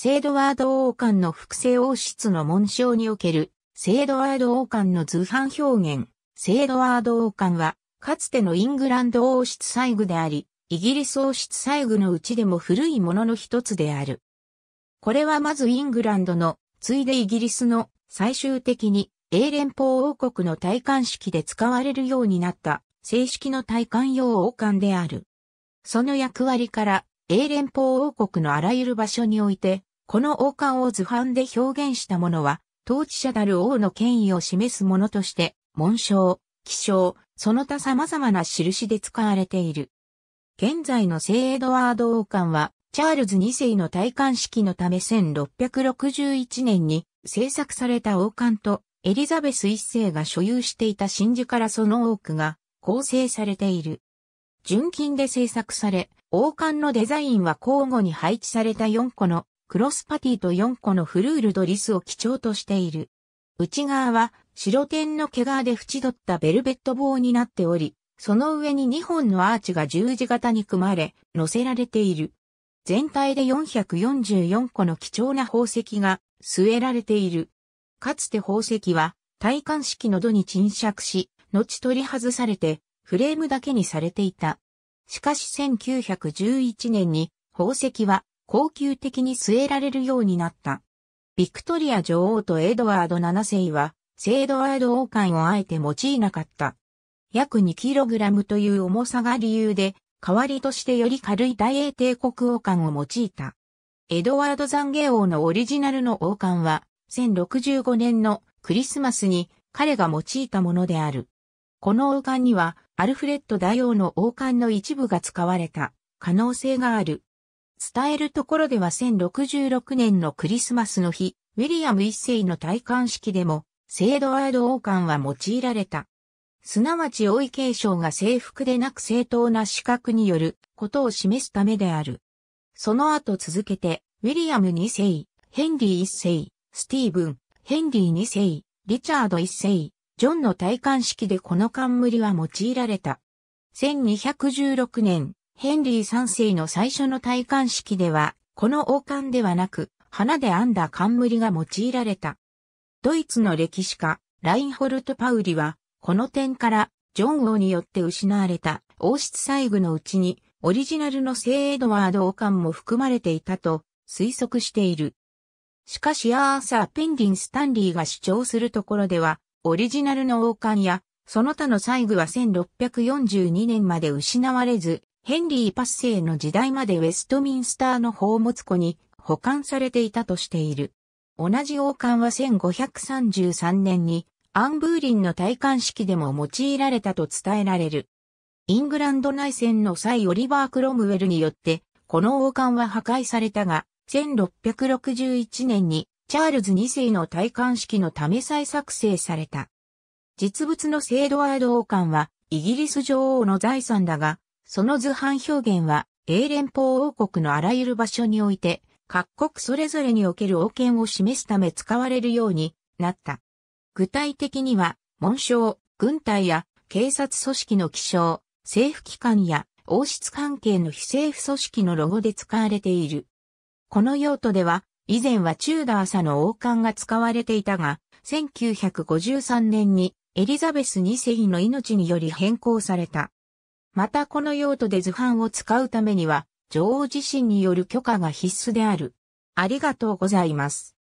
セードワード王冠の複製王室の紋章における、セードワード王冠の図版表現、セードワード王冠は、かつてのイングランド王室細具であり、イギリス王室細具のうちでも古いものの一つである。これはまずイングランドの、ついでイギリスの、最終的に、英連邦王国の戴冠式で使われるようになった、正式の戴冠用王冠である。その役割から、英連邦王国のあらゆる場所において、この王冠を図版で表現したものは、統治者たる王の権威を示すものとして、紋章、記章、その他様々な印で使われている。現在の聖エドワード王冠は、チャールズ2世の戴冠式のため1661年に制作された王冠とエリザベス1世が所有していた真珠からその多くが構成されている。純金で制作され、王冠のデザインは交互に配置された4個のクロスパティと4個のフルールドリスを基調としている。内側は白点の毛皮で縁取ったベルベット棒になっており、その上に2本のアーチが十字型に組まれ、乗せられている。全体で444個の貴重な宝石が据えられている。かつて宝石は体感式の土に沈着し、後取り外されてフレームだけにされていた。しかし1911年に宝石は高級的に据えられるようになった。ビクトリア女王とエドワード7世は、聖エドワード王冠をあえて用いなかった。約 2kg という重さが理由で、代わりとしてより軽い大英帝国王冠を用いた。エドワード残ゲ王のオリジナルの王冠は、1065年のクリスマスに彼が用いたものである。この王冠には、アルフレッド大王の王冠の一部が使われた可能性がある。伝えるところでは1066年のクリスマスの日、ウィリアム一世の戴冠式でも、セエドワード王冠は用いられた。すなわち王位継承が征服でなく正当な資格によることを示すためである。その後続けて、ウィリアム二世、ヘンリー一世、スティーブン、ヘンリー二世、リチャード一世、ジョンの戴冠式でこの冠は用いられた。1216年、ヘンリー3世の最初の戴冠式では、この王冠ではなく、花で編んだ冠が用いられた。ドイツの歴史家、ラインホルト・パウリは、この点から、ジョン王によって失われた王室細具のうちに、オリジナルの聖エドワード王冠も含まれていたと推測している。しかしアーサー・ペンギン・スタンリーが主張するところでは、オリジナルの王冠や、その他の細具は1642年まで失われず、ヘンリー八世の時代までウェストミンスターの宝物庫に保管されていたとしている。同じ王冠は1533年にアンブーリンの戴冠式でも用いられたと伝えられる。イングランド内戦の際オリバー・クロムウェルによってこの王冠は破壊されたが、1661年にチャールズ2世の戴冠式のため再作成された。実物のセイドワード王冠はイギリス女王の財産だが、その図版表現は、英連邦王国のあらゆる場所において、各国それぞれにおける王権を示すため使われるようになった。具体的には、紋章、軍隊や警察組織の起章、政府機関や王室関係の非政府組織のロゴで使われている。この用途では、以前はチューダー社の王冠が使われていたが、1953年にエリザベス2世の命により変更された。またこの用途で図版を使うためには、女王自身による許可が必須である。ありがとうございます。